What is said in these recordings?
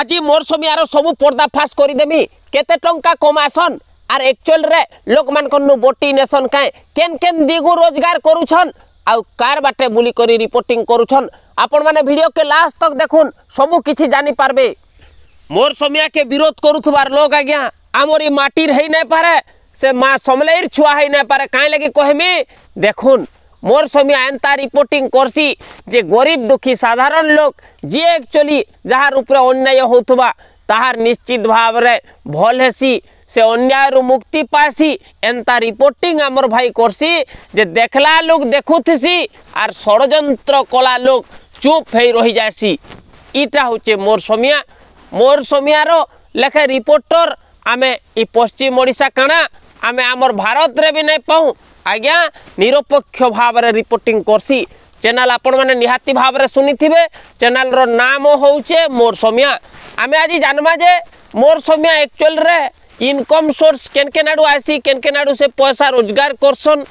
আজি মোর সময় আর সবু পর্দাফাশ করিদেমি কেতে টঙ্কা কমাসন আর একচুয়াল রে একচুয়ালরে লোকমানকু বটিনেসন কায় কেন কেন দিগু রোজগার করুছন আউ কার বাটে বুলি করে রিপোর্টিং করুছন আপন মানে ভিডিও কে লাস্ট তক দেখুন সবু কিছু জানি পারবে মোর সমিয়া কে বিরোধ করুবার লোক আজ্ঞা আমার এই মাটির হই না পারে সে মা সমলাইর ছুয়া হই না পারে কাই লাগি কহমি দেখুন মোর সমী এন্তা রিপোর্টিং করছি যে গরিব দুঃখী সাধারণ লোক যে একচুয়ালি যাহার উপরে অন্যায় হোথবা তাহার নিশ্চিত ভাবে ভল হেসি সে অন্যায়রু মুক্তি পাইছি এন্তা রিপোর্টিং আমার ভাই করছি যে দেখলা লোক দেখুথিসি আর ষড়যন্ত্র কলা লোক চুপ হয়ে রহি যাইছি ইটা হচ্ছে মোর সমিয়া মোর সমিয়ার লেখে রিপোর্টর আমি এই পশ্চিম ওড়িশা কাণা आम आमर भारत रे भी नहीं पाऊँ आज्ञा निरपेक्ष भाव रिपोर्टिंग करसी चैनल आपण मैंने निहाती भाव में शुनिथे चैनल नाम होचे मोर सोमिया आम आज जानवा जे मोर सोमिया एक्चुअल रे इनकम सोर्स केन केन आड़ू आसी केन केन आड़ू से पैसा रोजगार करसन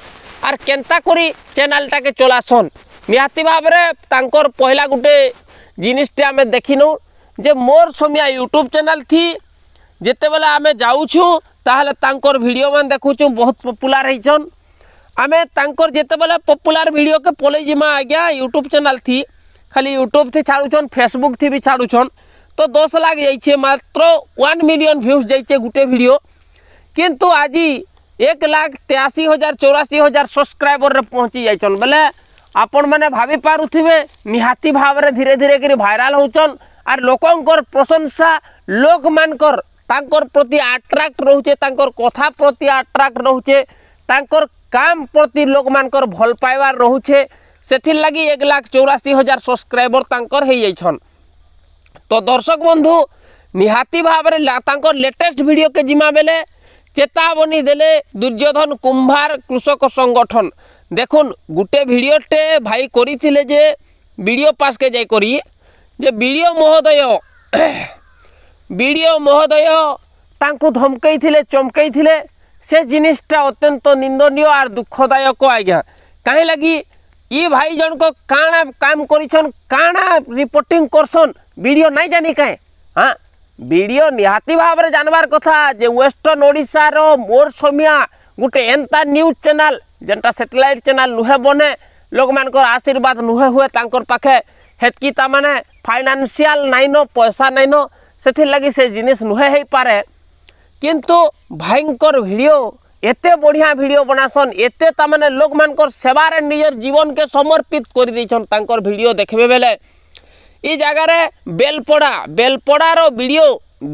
आर के करी के चलासन निहाती भाव पहला गोटे जिनिसटे आम देखिनौ जे मोर सोमिया यूट्यूब चैनल थी जिते बेले आम जाऊर भिड मान देखु बहुत पपुलार होन आम तर जिते बेले पपुलार भिड के पलि जीमा आज्ञा यूट्यूब चेल थी खाली यूट्यूब थी छाड़ुन फेसबुक थी भी छाड़ुन तो दस लाख जाइए मात्र वन मिलियन भ्यूज जाइए गोटे भिड किंतु आज एक लाख तेयासी हजार चौराशी हजार सब्सक्राइबर में पहुँची जाइन बोले आपण मैंने भाविपे निहाती भाव धीरे धीरे कर भाइराल हो लोकंर प्रशंसा लोक मानकर তাঁকর প্রতি আট্রাক্ট রহুছে তাঁকর কথা প্রতি আট্রাক্ট রহুছে তাঁকর কাম প্রতি লোকমানকর ভল পাইবার রহুছে সেথির লাগি এক লাখ চৌরাশি হাজার সবসক্রাইবর তাঁকর হয়ে যাইছন তো দর্শক বন্ধু নিহাতি ভাবে তাঁকর লেটেস্ট ভিডিওকে জিমা বেলে চেতাবনী দেলে দুর্যোধন কুম্ভার কৃষক সংগঠন দেখুন গোটে ভিডিওটে ভাই করে যে ভিডিও পাশকে যাই করি যে ভিডিও মহোদয় ବି ଡ଼ି ଓ ମହୋଦୟ ତାଙ୍କୁ ଧମକେଇଥିଲେ ଚମକେଇଥିଲେ ସେ ଜିନିଷଟା ଅତ୍ୟନ୍ତ ନିନ୍ଦନୀୟ ଆର୍ ଦୁଃଖଦାୟକ ଆଜ୍ଞା କାହିଁ ଲାଗି ଇ ଭାଇ ଜଣକ କାଣା କାମ କରିଛନ୍ କାଣା ରିପୋର୍ଟିଂ କରସନ୍ ଭିଡ଼ିଓ ନାଇଁ ଜାନି କାଏଁ ହଁ ଭିଡ଼ିଓ ନିହାତି ଭାବରେ ଜାଣିବାର କଥା ଯେ ୱେଷ୍ଟର୍ଣ୍ଣ ଓଡ଼ିଶାର ମୋର ସମିଆ ଗୋଟେ ଏନ୍ତା ନ୍ୟୁଜ୍ ଚ୍ୟାନେଲ୍ ଯେନ୍ଟା ସାଟେଲାଇଟ୍ ଚ୍ୟାନେଲ୍ ନୁହେଁ ବନେ ଲୋକମାନଙ୍କର ଆଶୀର୍ବାଦ ନୁହେଁ ହୁଏ ତାଙ୍କର ପାଖେ সেতকি তাৰমানে ফাইনান্সিয়াল নাইন পইচা নাইন ସେଥିର୍ଲାଗି ସେ ଜିନିଷ୍ ନୁହେଁ ହେଇପାରେ କିନ୍ତୁ ଭାଇଙ୍କର ଭିଡ଼ିଓ ଏତେ ବଢ଼ିଆ ଭିଡ଼ିଓ ବନାସନ୍ ଏତେ ତାମାନେ ଲୋକମାନଙ୍କର ସେବାରେ ନିଜର ଜୀବନକେ ସମର୍ପିତ କରିଦେଇଛନ୍ ତାଙ୍କର ଭିଡ଼ିଓ ଦେଖିବେ ବେଲେ ଇ ଜାଗାରେ ବେଲପଡ଼ା ବେଲପଡ଼ାର ଭିଡ଼ିଓ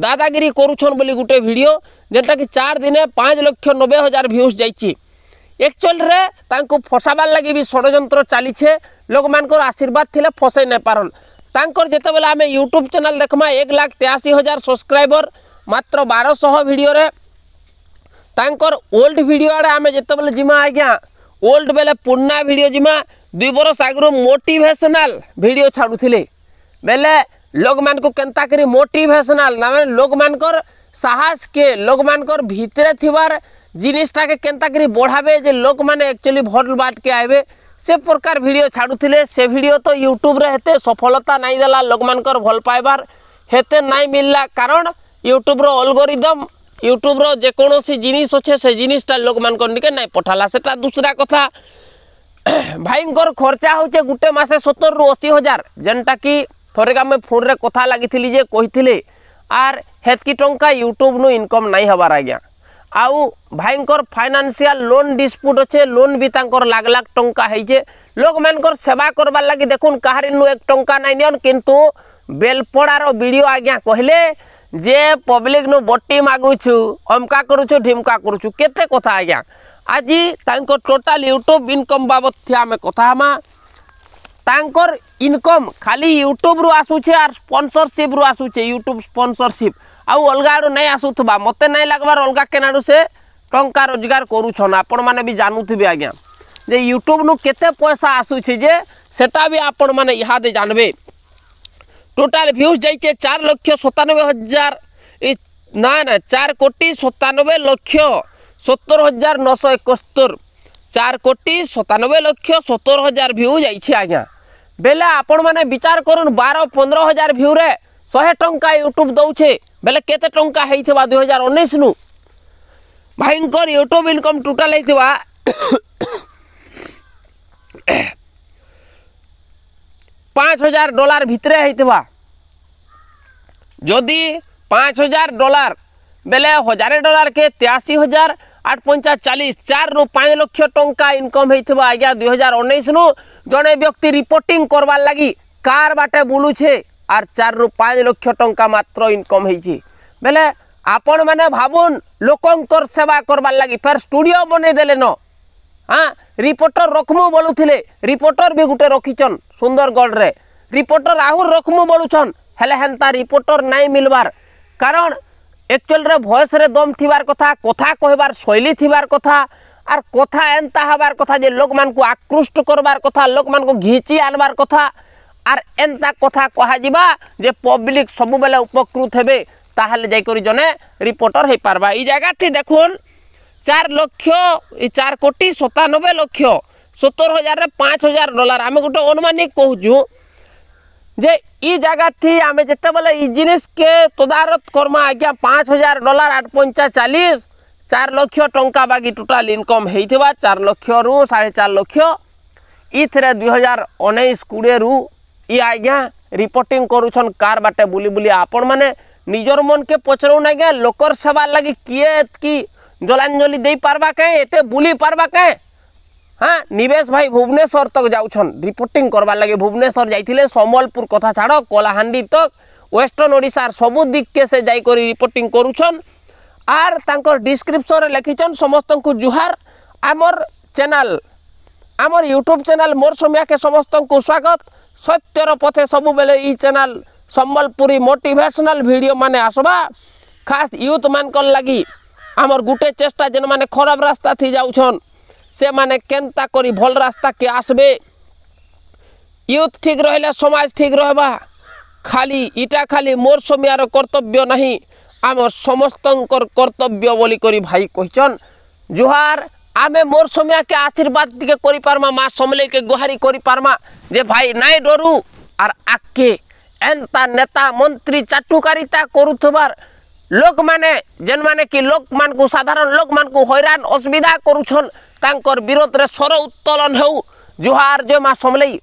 ଦାଦାଗିରି କରୁଛନ୍ ବୋଲି ଗୋଟେ ଭିଡ଼ିଓ ଯେନ୍ଟାକି ଚାରି ଦିନେ ପାଞ୍ଚ ଲକ୍ଷ ନବେ ହଜାର ଭ୍ୟୁଜ୍ ଯାଇଛି ଏକ୍ଚୁଆଲିରେ ତାଙ୍କୁ ଫସାବାର୍ ଲାଗି ବି ଷଡ଼ଯନ୍ତ୍ର ଚାଲିଛେ लोक मान आशीर्वाद थी फसई नहीं पारन तर जो आम यूट्यूब चेल देखमा एक लाख तेयासी हजार सब्सक्राइबर मात्र बारश भिडियो ओल्ड भिडियो आड़े आम जो जीमा आज्ञा ओल्ड बेले पुर्णा भिड जीमा दुई बरस आगु मोटेसनाल भिड छाड़ू थी बेले लोक मान को केन्ता कर मोटेसनाल ना लोक मान साहस के लोक मर भरे थ जिनिसटा के बढ़ावे जे लोक मैंने एक्चुअली भोट बाट के आएबे সে প্রকার ভিডিও ছাড়ুলে সে ভিডিও তো ইউট্যুব্রে হেতে সফলতা নাই দেলা লোকমানকর ভাল পাইবার হেতে নাই মিললা কারণ ইউট্যুব্র অলগোরিদম ইউট্যুব্র যেকোনসি জিনিস অছে সে জিনিসটা লোকমানকর নিকে নাই পঠালা সেটা দুসরা কথা ভাইঙ্কর খরচা হচ্ছে গোটে মাসে সতর রু অশি হাজার যেনটা কি থরে আমি ফোনরে কথা লাগিলি যে কহিলে আর হেতকি টঙ্কা ইউট্যুব নু ইনকম নাই হবার আজ্ঞা ଆଉ ଭାଇଙ୍କର ଫାଇନାନ୍ସିଆଲ ଲୋନ୍ ଡିସ୍ପ୍ୟୁଟ୍ ଅଛେ ଲୋନ୍ ବି ତାଙ୍କର ଲାଖ ଲାଖ ଟଙ୍କା ହେଇଛେ ଲୋକମାନଙ୍କର ସେବା କରବାର୍ ଲାଗି ଦେଖୁନ୍ କାହାରି ନୁ ଏକ ଟଙ୍କା ନାଇଁ ନିଅନ୍ କିନ୍ତୁ ବେଲପଡ଼ାର ବିଡ଼ିଓ ଆଜ୍ଞା କହିଲେ ଯେ ପବ୍ଲିକ୍ ବଟି ମାଗୁଛୁ ଅମକା କରୁଛୁ ଢିମକା କରୁଛୁ କେତେ କଥା ଆଜ୍ଞା ଆଜି ତାଙ୍କ ଟୋଟାଲ ୟୁଟ୍ୟୁବ୍ ଇନକମ୍ ବାବଦ ଆମେ କଥା ହେମା ତାଙ୍କର ଇନକମ୍ ଖାଲି ୟୁଟ୍ୟୁବ୍ରୁ ଆସୁଛେ ଆର୍ ସ୍ପନ୍ସରସିପ୍ରୁ ଆସୁଛେ ୟୁଟ୍ୟୁବ୍ ସ୍ପନ୍ସରସିପ୍ ଆଉ ଅଲଗା ଆଡ଼ୁ ନାଇଁ ଆସୁଥିବା ମୋତେ ନାଇଁ ଲାଗ୍ବାର ଅଲଗା କେନ୍ ଆଡ଼ୁ ସେ ଟଙ୍କା ରୋଜଗାର କରୁଛନ୍ ଆପଣମାନେ ବି ଜାଣୁଥିବେ ଆଜ୍ଞା ଯେ ୟୁଟ୍ୟୁବ୍ରୁ କେତେ ପଇସା ଆସୁଛି ଯେ ସେଟା ବି ଆପଣମାନେ ଇହାଦେ ଜାଣିବେ ଟୋଟାଲ୍ ଭ୍ୟୁଜ୍ ଯାଇଛେ ଚାର ଲକ୍ଷ ସତାନବେ ହଜାର ନା ନା ଚାର କୋଟି ସତାନବେ ଲକ୍ଷ ସତର ହଜାର ନଅଶହ ଏକସ୍ତର চার কোটি সতানব্বই লক্ষ সত্তর হাজার ভিউ যাইছে আজ্ঞা ବେଲେ ଆପଣମାନେ ବିଚାର କରୁନ୍ ବାର ପନ୍ଦର ହଜାର ଭ୍ୟୁରେ ଶହେ ଟଙ୍କା ୟୁଟ୍ୟୁବ୍ ଦେଉଛେ ବେଲେ କେତେ ଟଙ୍କା ହେଇଥିବା ଦୁଇ ହଜାର ଉଣେଇଶରୁ ଭାଇଙ୍କର ୟୁଟ୍ୟୁବ୍ ଇନକମ୍ ଟୋଟାଲ୍ ହେଇଥିବା ପାଞ୍ଚ ହଜାର ଡଲାର ଭିତରେ ହେଇଥିବା ଯଦି ପାଞ୍ଚ ହଜାର ଡଲାର বেলে হাজার ডলারকে তেয়াশি হাজার আট পঞ্চা চালিশ চারু পাঁচ লক্ষ টঙ্কা ইনকম হয়েছে আজ্ঞা দুই হাজার উনিশরু জনে ব্যক্তি রিপোর্টিং করবার লাগি কার বাটে বুলুছে আর চারু পাঁচ লক্ষ টঙ্কা মাত্র ইনকম হয়েছে বেলে আপন মানে ভাবুন লোকঙ্কর সেবা করবার লাগি ফের স্টুডিও বনাই দেলেন হ্যাঁ রিপোর্টর রকমু বলুলে রিপোর্টর বি গোটে রকিছন সুন্দরগড়ে রিপোর্টর আহুর রকমু বলুছন হলে হেন্তা রিপোর্টর নাই মিলবার কারণ একচুয়ালরে ভয়েসরে দম থিবার কথা কথা কহবার শৈলী থিবার কথা আর কথা এন্তা হবার কথা যে লোকমানকু আকৃষ্ট করবার কথা লোকমানকু ঘিচি আনবার কথা আর এন্তা কথা কহাযা যে পব্লিক সবুবেলে উপকৃত হবে তাহলে যাই করে জনে রিপোর্টর হয়ে পারবা এই জায়গাটি দেখুন চার লক্ষ এই চার কোটি সতানব্বই লক্ষ সত্তর হাজার পাঁচ হাজার ডলার আমি গোটে অনুমানিক কହୁଛୁ जे इ जगह थी आम जिते बोले इ जिनिस के तदारत करमा आज्ञा पाँच हजार डलार आठ पंचा चालीस चार लक्ष टा बाकी टोटाल इनकम होता चार लक्ष रु साढ़े चार लक्ष इतने दुई हजार उन्नीस कोड़े रु ई आज्ञा रिपोर्टिंग करुन कार बाटे बुली बुली आपण मैंने निजर मन के पचरून आज्ञा लोकर सेवार लगे किए कि जलांजलि दे पार्बा कहीं ये बुली पार्बा कहीं নিবেশ ভাই ভুবনেশ্বর তক যাচ্ছেন রিপোর্টিং করবার লাগে ভুবনেশ্বর যাই সম্বলপুর কথা ছাড় কলাহান্ডি তক ওয়েস্টর্ন ওড়িশার সবু দিককে সে যাই করে রিপোর্টিং করুছন আর তাঁর ডিসক্রিপশনে লিখিছন সমস্ত জুহার আমার চ্যানেল আমার ইউট্যুব চ্যানেল মোর সোমিয়াকে সমস্ত স্বাগত সত্যর পথে সবুবেলে এই চ্যানেল সম্বলপুরী মোটিভেশনাল ভিডিও মানে আসবা খাস ইউথ মানকর লাগি আমার গোটে চেষ্টা যেন মানে খারাপ রাস্তা থি যাওছন ସେମାନେ କେନ୍ତା କରି ଭଲ୍ ରାସ୍ତାକେ ଆସ୍ବେ ୟୁଥ୍ ଠିକ୍ ରହିଲେ ସମାଜ ଠିକ୍ ରହିବା ଖାଲି ଇଟା ଖାଲି ମୋର ସମୟର କର୍ତ୍ତବ୍ୟ ନାହିଁ ଆମର ସମସ୍ତଙ୍କର କର୍ତ୍ତବ୍ୟ ବୋଲିକରି ଭାଇ କହିଛନ୍ ଜୁହାର ଆମେ ମୋର ସମୟକେ ଆଶୀର୍ବାଦ ଟିକେ କରିପାର୍ମା ମା ସମଲେଇକେ ଗୁହାରି କରିପାର୍ମା ଯେ ଭାଇ ନାଇଁ ଡରୁ ଆର୍ ଆଗ୍କେ ଏନ୍ତା ନେତା ମନ୍ତ୍ରୀ ଚାଟୁକାରିତା କରୁଥିବାର ଲୋକମାନେ ଯେନ୍ମାନେ କି ଲୋକମାନଙ୍କୁ ସାଧାରଣ ଲୋକମାନଙ୍କୁ ହଇରାଣ ଅସୁବିଧା କରୁଛନ୍ ତାଙ୍କର ବିରୋଧରେ ସ୍ୱର ଉତ୍ତୋଳନ ହେଉ ଜୁହାର ଜୟ ମା ସମଲେଇ